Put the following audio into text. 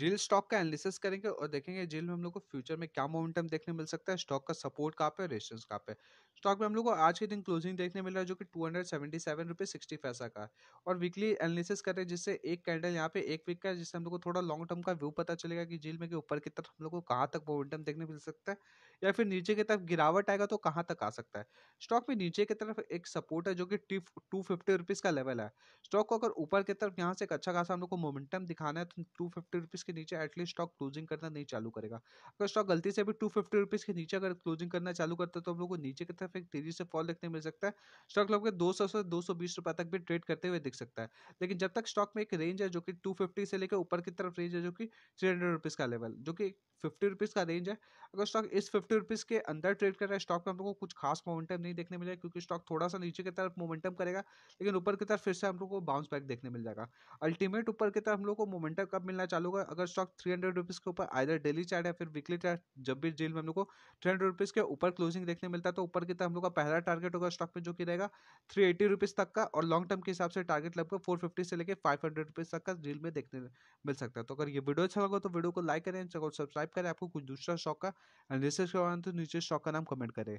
जिल स्टॉक का एनालिसिस करेंगे और देखेंगे जिल में हम लोग को फ्यूचर में क्या मोमेंटम देखने मिल सकता है स्टॉक का सपोर्ट कहाँ पे रेजिस्टेंस कहाँ पे स्टॉक में हम लोग को आज के दिन क्लोजिंग देखने मिल रहा है जो कि टू हंड्रेड सेवेंटी सेवन रुपये सिक्सटी पैसा का और वीकली एनालिसिस करें जिससे एक कैंडल यहाँ पे एक वीक का जिससे हम लोग को थोड़ा लॉन्ग टर्म का व्यू पता चलेगा कि जील में के ऊपर की तरफ हम लोग को कहाँ तक मोमेंटम देखने मिल सकता है या फिर नीचे की तरफ गिरावट आएगा तो कहाँ तक आ सकता है स्टॉक में नीचे की तरफ एक सपोर्ट है जो कि टू फिफ्टी रुपीज़ का लेवल है स्टॉक को अगर ऊपर की तरफ यहाँ से एक अच्छा खासा हम लोग को मोमेंटम दिखाना है तो टू फिफ्टी रुपीज़ के नीचे एटलीस्ट स्टॉक क्लोजिंग करना नहीं चालू करेगा अगर स्टॉक गलती से भी टू फिफ्टी रुपीज़ के नीचे अगर क्लोजिंग करना चालू करता है तो हम लोग को नीचे की तरफ तरफ एक तेजी से फॉल देखने मिल सकता है स्टॉक लगभग दो सौ से दो सौ बीस तक भी ट्रेड करते हुए दिख सकता है लेकिन जब तक स्टॉक में एक रेंज है जो कि टू फिफ्टी से लेकर ऊपर की तरफ रेंज है जो कि थ्री हंड्रेड रुपीज़ का लेवल जो कि फिफ्टी रुपीज़ का रेंज है अगर स्टॉक इस फिफ्टी रुपीज़ के अंदर ट्रेड कर रहा है स्टॉक में हम लोग को कुछ खास मोमेंटम नहीं देखने मिलेगा क्योंकि स्टॉक थोड़ा सा नीचे की तरफ मोमेंटम करेगा लेकिन ऊपर की तरफ फिर से हम लोग को बाउंस बैक देखने मिल जाएगा अल्टीमेट ऊपर की तरफ हम लोग को मोमेंटम कब मिलना चालू होगा अगर स्टॉक थ्री हंड्रेड रुपीज़ के ऊपर आइधर डेली चार्ट या फिर वीकली चार्ट जब भी जेल में हम लोग को थ्री हंड्रेड रुपीज़ के ऊपर क्लोजिंग देखने मिलता है तो ऊपर की तरफ हम लोग का पहला टारगेट होगा स्टॉक में जो कि रहेगा थ्री एटी रुपीज़ तक का और लॉन्ग टर्म के हिसाब से टारगेट लगभग फोर फिफ्टी से लेकर फाइव हंड्रेड रुपीज़ तक का जेल में देखने मिल सकता है तो अगर ये वीडियो अच्छा लगा तो वीडियो को लाइक करें सब्सक्राइब सब्सक्राइब करें आपको कुछ दूसरा शौक का एनालिसिस करवाना तो नीचे शौक का नाम कमेंट करें